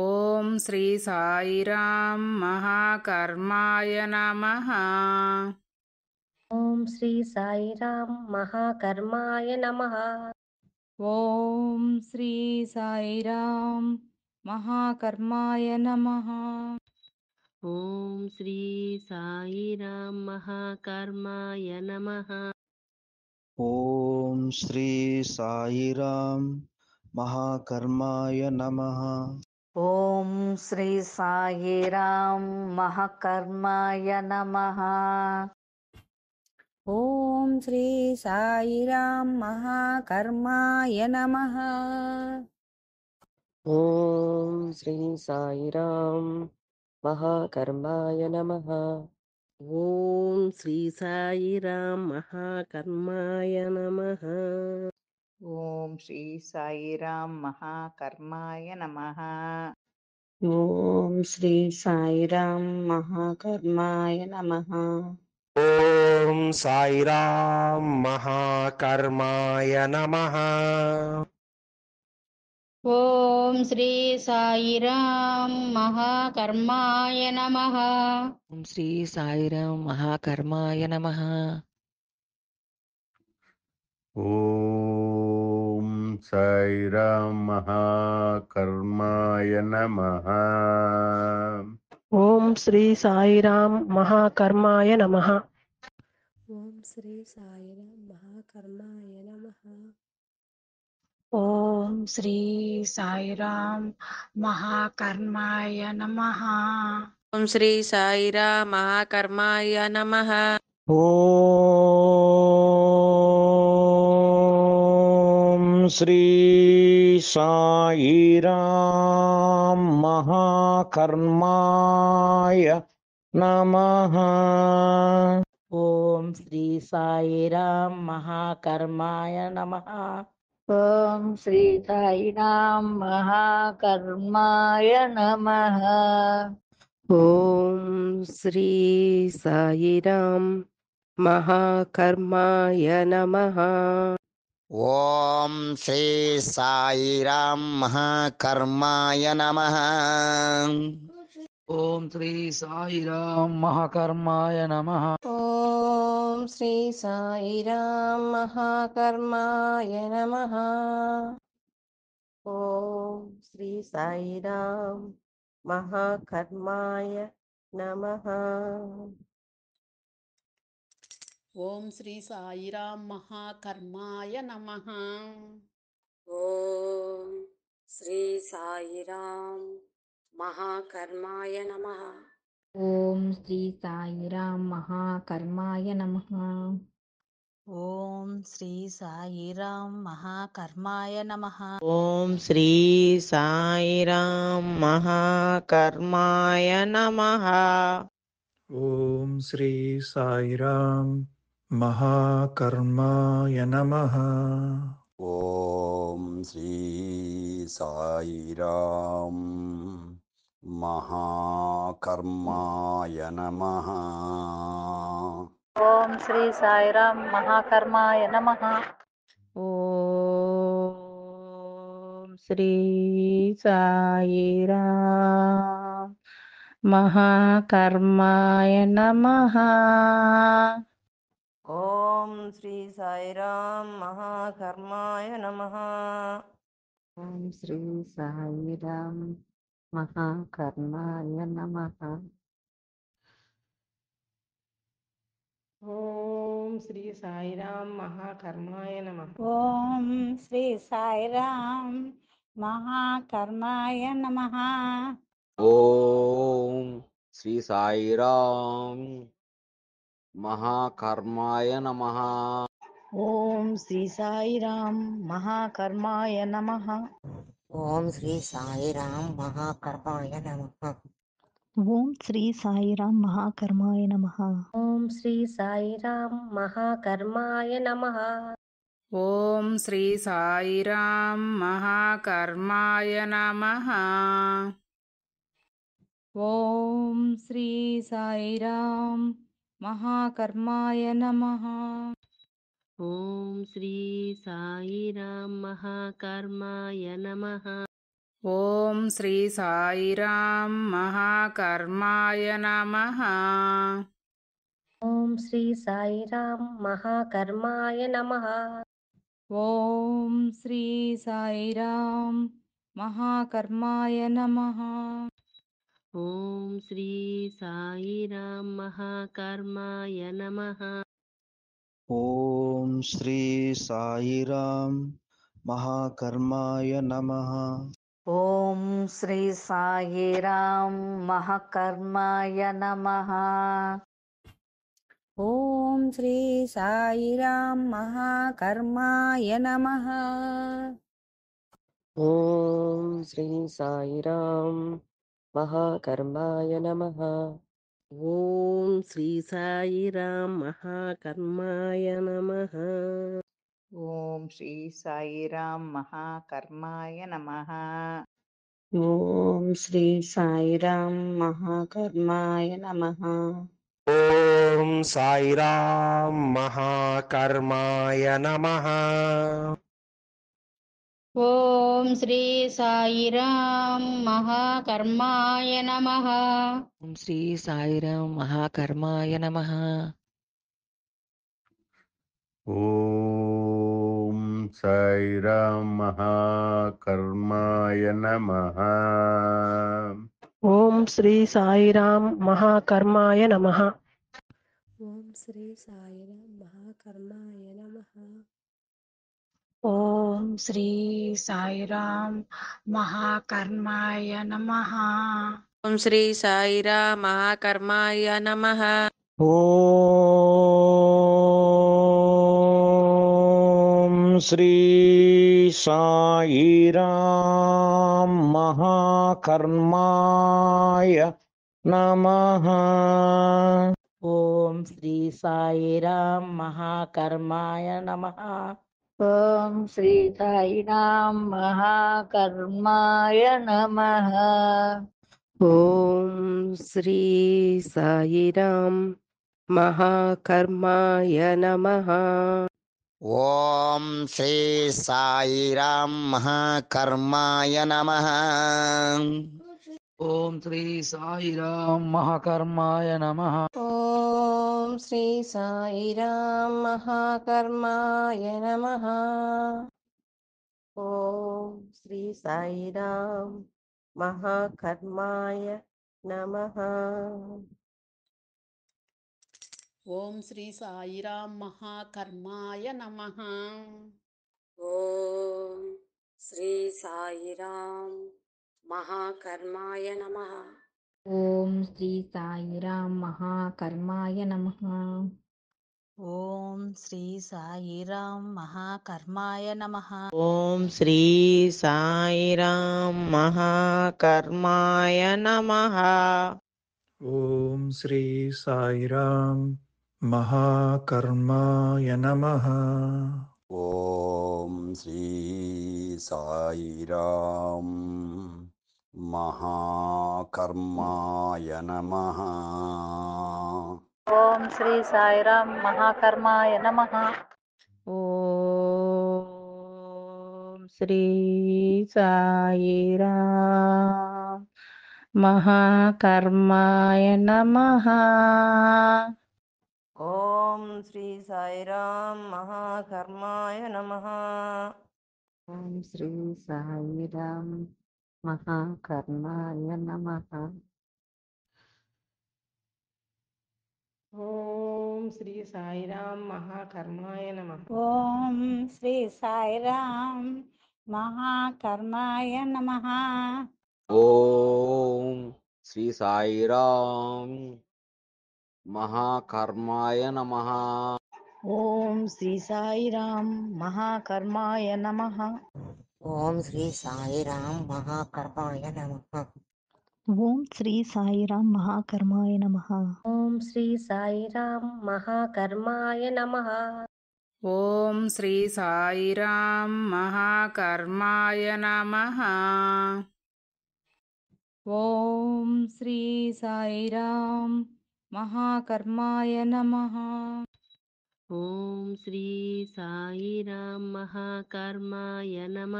ओम श्री साईरां महाकर्माय नमः ओम श्री राम महाकर्माय नमः ओम श्री राम महाकर्माय नमः ओम श्री राम महाकर्माय नमः ओम श्री राम महाकर्माय नमः ఓం శ్రీ సాయిరాం మహకర్మాయ నమ ఓం శ్రీ సాయిరాం మహాకర్మాయ నమ ఓం శ్రీ సాయిరాం మహాకర్మాయ నమ ఓం శ్రీ సాయిరాం మహాకర్మాయ నమ ఓం శ్రీ సాయిరాం మహాకర్మాయ నమ ఓం శ్రీ సాయిరాం మహాకర్మాయ నమ ఓం సాయిరాం మహాకర్మాయ నమ ఓం శ్రీ సాయిరాం మహాకర్మాయ నమ ఓం శ్రీ సాయిరాం మహాకర్మాయ నమ ఓ సాయిరాం మహాకర్మాయ నమ ఓం శ్రీ సాయిరాం మహాకర్మాయ నమ ఓం శ్రీ సాయిరాం మహాకర్మాయ నమ ఓం శ్రీ సాయిరాం మహాకర్మాయ నమ ఓం శ్రీ సాయిరాం మహాకర్మాయ నమ ఓ श्री साईराम महाकर्माय नमः ॐ श्री साईराम महाकर्माय नमः ॐ श्री साईराम महाकर्माय नमः ॐ श्री साईराम महाकर्माय नमः ఓం శ్రీ సాయిరామ్ మహాకర్మాయ నమ ఓం శ్రీ సాయిరామ్ మహాకర్మాయ నమ ఓం శ్రీ సాయిరామ్ మహాకర్మాయ నమ ఓం శ్రీ సాయిరామ్ మహాకర్మాయ నమ ఓం శ్రీ సాయిరామ్ మహాకర్మాయ నమ ఓం శ్రీ సాయిరామ్ మహాకర్మాయ నమ ఓం శ్రీ సాయిరామ్ మహాకర్మాయ నమ ఓం శ్రీ సాయిరామ్ మహాకర్మాయ నమ ఓం శ్రీ సాయిరామ్ మహాకర్మాయ నమ ఓం శ్రీ సాయిరామ్ महाकर्माय नमः ॐ श्री साईराम महाकर्माय नमः ॐ श्री साईराम महाकर्माय नमः ॐ श्री साईराम महाकर्माय नमः ఓం శ్రీ సాయిరాం మహాకర్మాయ నమ ఓం శ్రీ సాయిరాం మహాకర్మాయ నమ ఓం శ్రీ సాయిరాం మహాకర్మాయ నమ ఓం శ్రీ సాయిరాం మహాకర్మాయ నమ ఓం శ్రీ సాయిరాం महाकर्माय नमः ओं श्री साई राम महाकर्माय नमः ओं श्री साई राम महाकर्माय नमः ओं श्री साई राम महाकर्माय नमः ओम श्री साई राम महाकर्माय नमः ओं श्री साई राम महाकर्माय नमः ओं श्री साई राम महाकर्माय नमः ॐ श्री साईराम महाकर्माय नमः ॐ श्री साईराम महाकर्माय नमः ॐ श्री साईराम महाकर्माय नमः ॐ श्री साईराम महाकर्माय नमः ఓం శ్రీ సాయిరాం మహాకర్మాయ నమ ఓం శ్రీ సాయిరాం మహాకర్మాయ నమ ఓం శ్రీ సాయిరాం మహాకర్మాయ నమ ఓం శ్రీ సాయిరాం మహాకర్మాయ నమ ఓం శ్రీ సాయిరాం మహాకర్మాయ నమ ఓం శ్రీ సాయిరామ్ మహాకర్మాయ నమ ఓం శ్రీ సాయిరామ్ మహాకర్మాయ నమ ఓం శ్రీ సాయిరామ్ మహాకర్మాయ నమ ఓం సాయిరామ్ మహాకర్మాయ నమ ఓం శ్రీ సాయిరాం మహాకర్మాయ నమ ఓం శ్రీ సాయిరాం మహాకర్మాయ నమ ఓం సాయిరాం మహాకర్మాయ నమ ఓం శ్రీ సాయిరాం మహాకర్మాయ నమ ఓం శ్రీ సాయిరాం మహాకర్మాయ నమ ఓం శ్రీ సాయిరాం మహాకర్మాయ నమ ఓం శ్రీ సాయిరా మహాకర్మాయ నమ ఓం శ్రీ సాయిరాం మహాకర్మాయ నమ ఓం శ్రీ సాయిరాం మహాకర్మాయ నమ ॐ श्रीतायिनां महाकर्माय नमः ॐ श्री सायिरां महाकर्माय नमः ॐ श्री सायिरां महाकर्माय नमः ఓం శ్రీ సాయిరామ్ మహాకర్మాయ నమ ఓం శ్రీ సాయిరామ్ మహాకర్మాయ నమ ఓం శ్రీ సాయిరామ్ మహాకర్మాయ నమ ఓం శ్రీ సాయిరామ్ మహాకర్మాయ నమ ఓం శ్రీ సాయిరామ్ మహాకర్మాయ నమ ఓం శ్రీ సాయిరామ్ మహాకర్మాయ నమ ఓం శ్రీ సాయిరామ్ మహాకర్మాయ నమ ఓం శ్రీ సాయిరామ్ మహాకర్మాయ నమ ఓం శ్రీ సాయిరామ్ महाकर्माय नमः ॐ श्री साईराम మహాకర్మాయ నమ ఓం శ్రీ సాయిరామ్ మహాకర్మాయ నమ ఓం శ్రీ సాయిరామ్ మహాకర్మాయ నమ ఓం శ్రీ సాయిరామ్ మహాకర్మాయ నమ ఓం శ్రీ సాయిరామ్ మహాకర్ణాయ నమ ఓం శ్రీ సాయిరామ్ మహాకర్ణాయ నమ ఓం శ్రీ సాయిరామ్ మహాకర్ణాయ నమ ఓం శ్రీ సాయిరామ్ మహాకర్మాయ నమ ఓం శ్రీ సాయిరామ్ మహాకర్మాయ నమ ॐ श्री साईराम महाकर्माय नमः ॐ श्री साईराम महाकर्माय नमः ॐ श्री साईराम महाकर्माय नमः ॐ श्री साईराम महाकर्माय नमः ॐ श्री साईराम महाकर्माय नमः ఓం శ్రీ సాయిరామ్ మహాకర్మాయ నమ